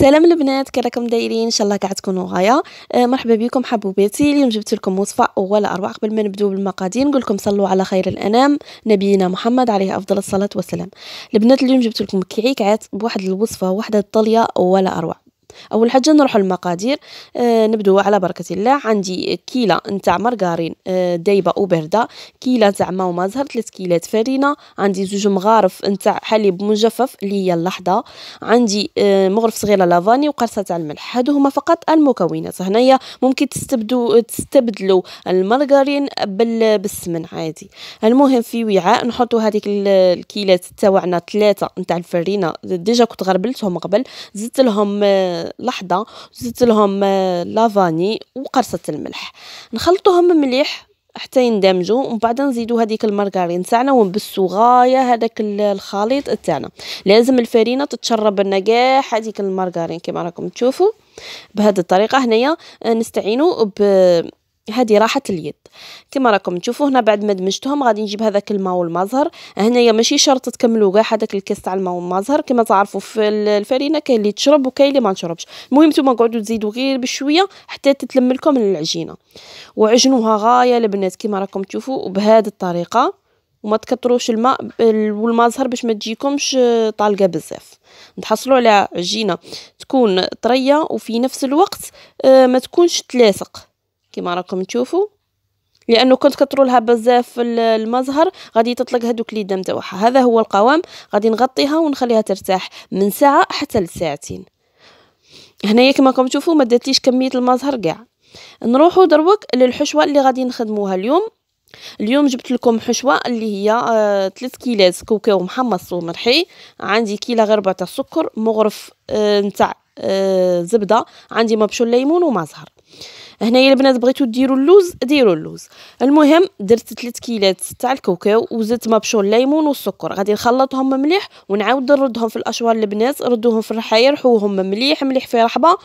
سلام البنات كي راكم دايرين ان شاء الله كاع تكونوا غايه آه مرحبا بكم حبوباتي اليوم جبت لكم وصفه اولا اروع قبل ما نبداو بالمقادير نقول لكم صلوا على خير الانام نبينا محمد عليه افضل الصلاه والسلام البنات اليوم جبت لكم كعيكات بواحد الوصفه واحده الطليه ولا اروع اول حاجه نروحوا المقادير آه نبدو على بركه الله عندي كيله نتاع مارغارين آه دايبه بارده كيله نتاع ما وما زهر 3 كيلات فرينه عندي زوج مغارف نتاع حليب مجفف اللي هي اللحظه عندي آه مغرف صغيره لافاني وقرصه تاع الملح هادو هما فقط المكونات هنايا ممكن تستبدو تستبدلوا المارغارين بال... بالسمن عادي المهم في وعاء نحطوا هذيك الكيلات تاعنا ثلاثه نتاع الفرينه ديجا كنت غربلتهم قبل زدت لهم آه لحظه زدت لهم آه، لافاني وقرصه الملح نخلطوهم مليح حتى يندمجوا ومن بعد نزيدوا هذيك المارغرين تاعنا ونبسوا غايه هذاك الخليط تاعنا لازم الفرينه تتشرب لنا كاع هذيك المارغرين كما راكم تشوفوا بهذه الطريقه هنايا آه، نستعينوا ب هذه راحة اليد كما راكم تشوفوا هنا بعد ما دمجتهم غادي نجيب هذاك الماء والمظهر هنايا ماشي شرط تكملوا كاع هذاك الكاس تاع الماء والمظهر كما تعرفوا في الفرينه كاين اللي تشرب وكاين اللي ما تشربش المهم نتوما قعدوا تزيدوا غير بشويه حتى تتلم لكم العجينه وعجنوها غايه البنات كما راكم تشوفوا بهذه الطريقه وما تكتروش الماء والمظهر باش ما تجيكمش آه، طالقه بزاف نتحصلوا على عجينه تكون طريه وفي نفس الوقت آه، ما تكونش تلاصق كما راكم تشوفوا لانه كنت كترولها بزاف المزهر غادي تطلق هذوك لي دم تاعها هذا هو القوام غادي نغطيها ونخليها ترتاح من ساعه حتى لساعتين هنايا كما راكم تشوفوا ما داتليش كميه المزهر كاع نروحوا دروك للحشوه اللي غادي نخدموها اليوم اليوم جبت لكم حشوه اللي هي آه 3 كيلات كوكاو محمص ومرحي عندي كيله غير تاع سكر مغرف آه نتاع آه زبده عندي مبشور ليمون ومزهر هنايا البنات بغيتو ديروا اللوز ديروا اللوز المهم درت 3 كيلات تاع الكاوكاو وزدت مبشور الليمون والسكر غادي نخلطهم مليح ونعاود نردهم في الاشوار البنات ردوهم في الرحايا رحوهم مليح مليح في رحبه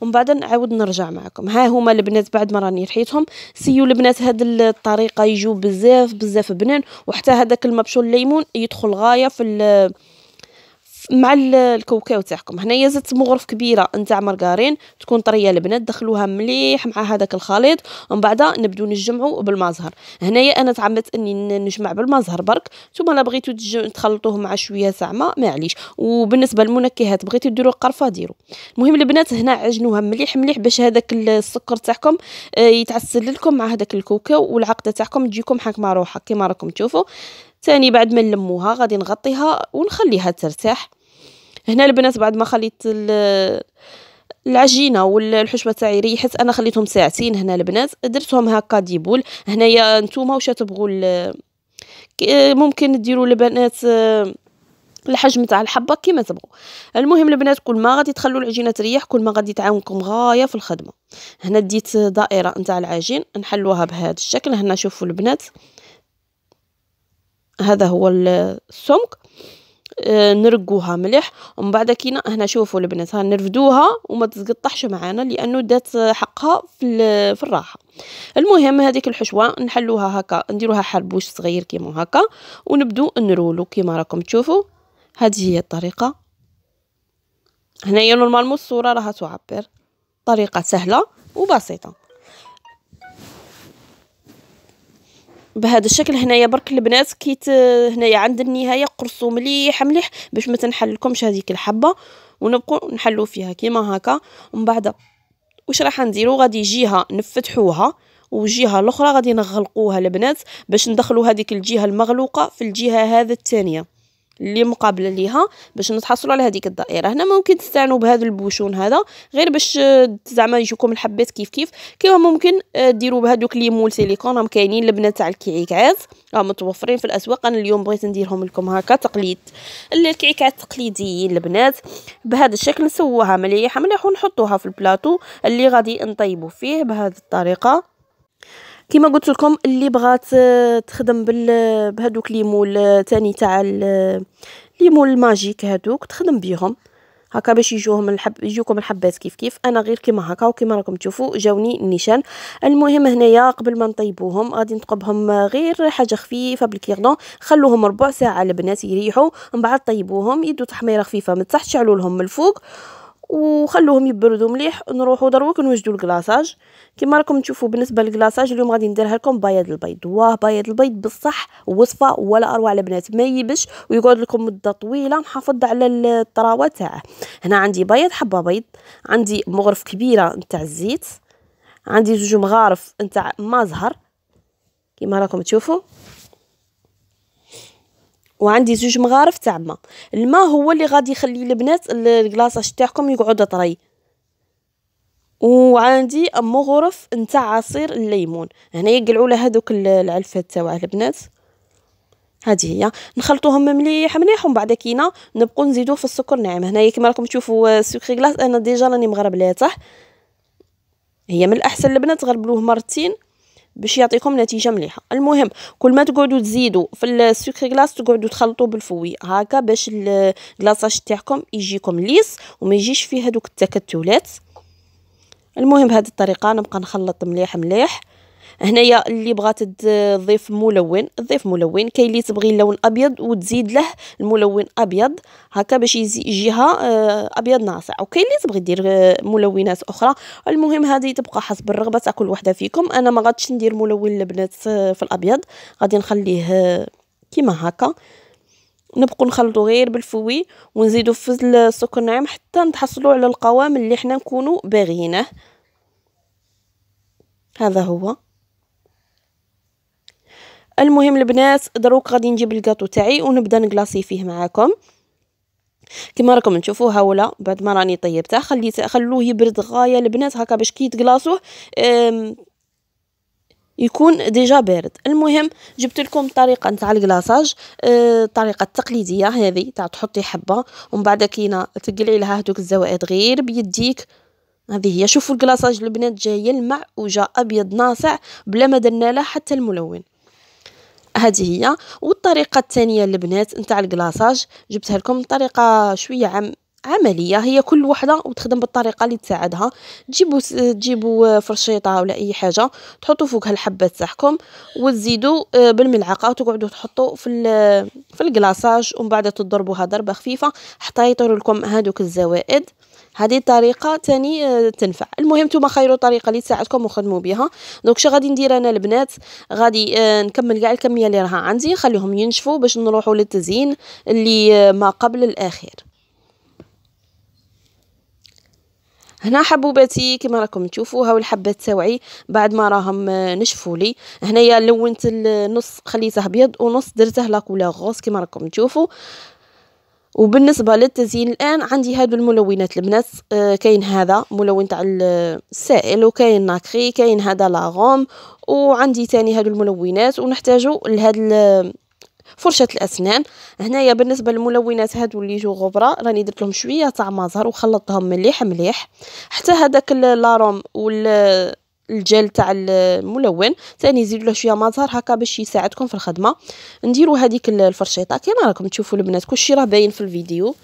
ومن بعد نعاود نرجع معكم ها هما البنات بعد ما راني رحيتهم سيو البنات هاد الطريقه يجوا بزاف بزاف بنان وحتى هذاك المبشور الليمون يدخل غايه في مع الكوكاو تاعكم هنايا زدت مغرف كبيره نتاع مرغارين تكون طريه البنات دخلوها مليح مع هذاك الخليط ومن بعد نبداو نجمعوا بالمزهر هنايا انا تعمدت اني نجمع بالمزهر برك ثم الا بغيتو تخلطوه مع شويه تاع ما معليش وبالنسبه للمنكهات بغيتو ديروا قرفه ديروا المهم البنات هنا عجنوها مليح مليح باش هذاك السكر تاعكم آه، يتعسل لكم مع هذاك الكوكاو والعقده تاعكم تجيكم حكمه روحها كيما راكم تشوفوا ثاني بعد ما نلموها غادي نغطيها ونخليها ترتاح هنا البنات بعد ما خليت العجينه والحشوه تاعي ريحت انا خليتهم ساعتين هنا البنات درتهم هكا ديبول هنايا نتوما واش تبغوا ممكن ديروا البنات آه، الحجم تاع الحبه كيما تبغوا المهم البنات كل ما غادي تخلوا العجينه تريح كل ما غادي تعاونكم غايه في الخدمه هنا ديت دائره نتاع العجين نحلوها بهذا الشكل هنا شوفوا البنات هذا هو السمك آه، نرقوها مليح ومن بعد كينا هنا شوفوا البنات ها نرفدوها وما تتقطعش معانا لانه دات حقها في, في الراحه المهم هذيك الحشوه نحلوها هكا نديروها حربوش صغير كيما هكا ونبدو نرولو كيما راكم تشوفوا هذه هي الطريقه هنايا نورمالمون الصوره راها تعبر طريقه سهله وبسيطه بهذا الشكل هنايا برك البنات كي هنايا عند النهايه قرصوا مليح مليح باش ما تنحلكمش هذيك الحبه ونبقوا نحلو فيها كيما هكا ومن بعد واش راح نديرو غادي جهه نفتحوها وجهه الاخرى غادي نغلقوها البنات باش ندخلوا هذيك الجهه المغلوقه في الجهه هذا الثانيه اللي مقابله ليها باش نتحصلوا على هذيك الدائره هنا ممكن تستعنوا بهذا البوشون هذا غير باش آه، زعما يجيكم الحبات كيف كيف كيما ممكن آه، ديروا بهذوك لي مول سيليكون راهم كاينين البنات تاع الكعكات راهم متوفرين في الاسواق انا اليوم بغيت نديرهم لكم هكا تقليد الكعيكات التقليديين البنات بهذا الشكل نسووها مليحه مليح ونحطوها في البلاطو اللي غادي نطيبوا فيه بهذه الطريقه كيما قلت لكم اللي بغات آه، تخدم بال بهذوك ليمول آه، تاني تاع ليمول ماجيك هذوك تخدم بيهم هكا باش يجوهم الحب يجوكم الحبات كيف كيف انا غير كيما هكا وكيما راكم تشوفوا جاوني النيشان المهم هنايا قبل ما نطيبوهم غادي نتقبهم غير حاجه خفيفه بالكيردون خلوهم ربع ساعه البنات يريحوا من بعد طيبوهم يدوا تحميره خفيفه من تحت شعلوا لهم من الفوق وخلوهم يبردوا مليح نروحوا دروك نوجدوا الكلاصاج كما راكم تشوفوا بالنسبه للكلاصاج اليوم غادي نديرها لكم بياض البيض واه بياض البيض بصح وصفه ولا اروع البنات ما يبش ويقعد لكم مده طويله محافظ على الطراوه تاعه هنا عندي بيض حبه بيض عندي مغرف كبيره نتاع الزيت عندي زوج مغارف نتاع ما زهر كما راكم تشوفوا وعندي زوج مغارف تاع ما الماء هو اللي غادي يخلي البنات الكلاصاج تاعكم يقعد طري وعندي مغرف نتاع عصير الليمون هنا يقلعوا له هذوك العلفات تاع البنات هذه هي نخلطوهم مليح مليح ومن بعد كينا نبقوا نزيدوه في السكر ناعم هنايا كما راكم تشوفوا السكري كلاص انا ديجا راني مغربلاه هي من الاحسن البنات غربلوه مرتين باش يعطيكم نتيجه مليحه المهم كل ما تقعدوا تزيدوا في السكر غلاس تقعدوا تخلطوا بالفوي هكا باش الكلاصاج تاعكم يجيكم ليس وما يجيش فيه هذوك التكتلات المهم بهذه الطريقه نبقى نخلط مليح مليح هنايا اللي بغات تضيف ملون تضيف ملون كاين اللي تبغي اللون ابيض وتزيد له الملون ابيض هكا باش يجيها آه، ابيض ناصع وكاين اللي تبغي دير آه، ملونات اخرى المهم هذه تبقى حسب الرغبه تاع كل وحده فيكم انا ما غاديش ندير ملون البنات آه، في الابيض غادي نخليه كيما هكا نبقوا نخلطوا غير بالفوي ونزيدوا في السكر الناعم حتى نتحصلوا على القوام اللي حنا نكونوا باغيينه هذا هو المهم البنات دروك غادي نجيب الكاطو تاعي ونبدا نكلاصي فيه معاكم كما راكم تشوفوا هاولا بعد ما راني طيبته خليته خلوه يبرد غايه البنات هكا باش كي تكلاصوه يكون ديجا بارد المهم جبت لكم طريقه نتاع الكلاصاج أه، الطريقه التقليديه هذه تاع تحطي حبه ومن بعد كينا تقلعي لها هذوك الزوائد غير بيديك هذه هي شوفوا الكلاصاج البنات جاي يلمع وجا ابيض ناصع بلا ما درنا له حتى الملون هذه هي والطريقه الثانيه البنات نتاع الكلاصاج جبتها لكم طريقه شويه عام عمليه هي كل وحده وتخدم بالطريقه اللي تساعدها تجيبوا تجيبوا آه، فرشيطه ولا اي حاجه تحطوا فوقها الحبه تاعكم وتزيدوا آه، بالملعقه وتقعدوا تحطوا في في الكلاصاج ومن بعد تضربوها ضربه خفيفه حتى يطير لكم هذوك الزوائد هذه طريقه تاني آه، تنفع المهم نتوما خيروا الطريقه اللي تساعدكم وخدموا بها دونك شو غادي ندير انا البنات غادي نكمل كاع الكميه اللي راها عندي خليهم ينشفوا باش نروحوا للتزيين اللي ما قبل الاخير هنا حبوباتي كما راكم هاو الحبات تاوعي بعد ما راهم آه، نشفوا لي هنايا لونت النص خليته ابيض ونص درته لاكولا غوص كما راكم تشوفوا وبالنسبه للتزيين الان عندي هادو الملونات البنات آه، كاين هذا ملون تاع السائل وكاين ناكري كاين هذا لاغوم وعندي تاني هادو الملونات ونحتاجو لهاد فرشه الاسنان هنايا بالنسبه للملونات هادو اللي جو غبره راني درت لهم شويه تاع مازر وخلطتهم مليح مليح حتى هذاك لاروم وال الجل تاع الملون ثاني زيد له شويه مازار هكا باش يساعدكم في الخدمه نديروا هذيك الفرشيطه كيما راكم تشوفوا البنات كلشي راه باين في الفيديو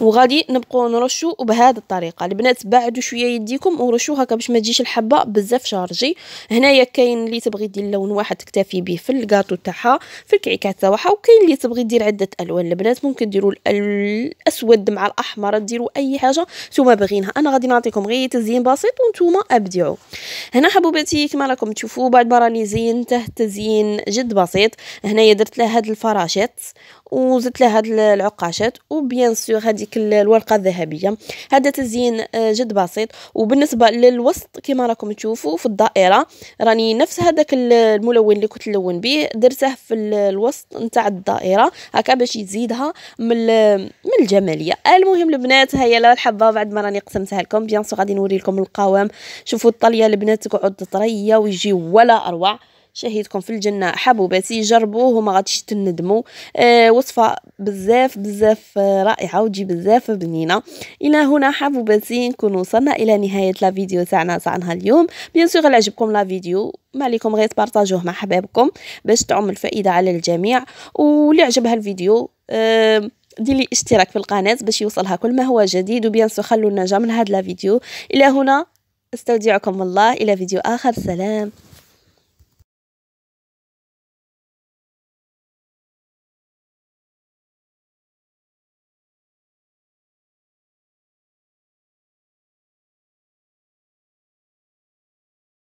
وغادي نبقاو نرشو بهذه الطريقه البنات بعدوا شويه يديكم ورشو هكا باش ما تجيش الحبه بزاف شارجي هنايا كاين اللي تبغي دير لون واحد تكتفي به في الكاطو تاعها في الكعكات تاعها وكاين اللي تبغي دير عده الوان البنات ممكن ديروا الاسود مع الاحمر ديروا اي حاجه نتوما باغينها انا غادي نعطيكم غير تزيين بسيط وانتوما ابدعوا هنا حبوباتي كما راكم تشوفوا بعد ما راني زينته تزيين جد بسيط هنايا درت له هاد الفراشات وزدت لها هاد العقاشات وبيان سور هذيك الورقه الذهبيه هذا تزيين آه، جد بسيط وبالنسبه للوسط كما راكم تشوفوا في الدائره راني نفس هذاك الملون اللي كنت نلون به درته في الوسط نتاع الدائره هكا باش يزيدها من من الجماليه المهم البنات هيا لا الحبه بعد ما راني قسمتها لكم بيان سور غادي نوري لكم القوام شوفوا الطليه البنات تقعد طريه ويجي ولا اروع شهيدكم في الجنه حبوباتي جربوه وما غاديش تندموا آه وصفه بزاف بزاف آه، رائعه وجي بزاف بنينه الى هنا حبوباتي نكون وصلنا الى نهايه لا فيديو تاعنا تاعنها اليوم بيان سيغ عجبكم لا فيديو ما عليكم غير تبارطاجوه مع حبابكم باش تعم الفائده على الجميع واللي عجبها الفيديو آه ديلي اشتراك في القناه باش يوصلها كل ما هو جديد وبيان سور خلونا هاد لا فيديو الى هنا استودعكم الله الى فيديو اخر سلام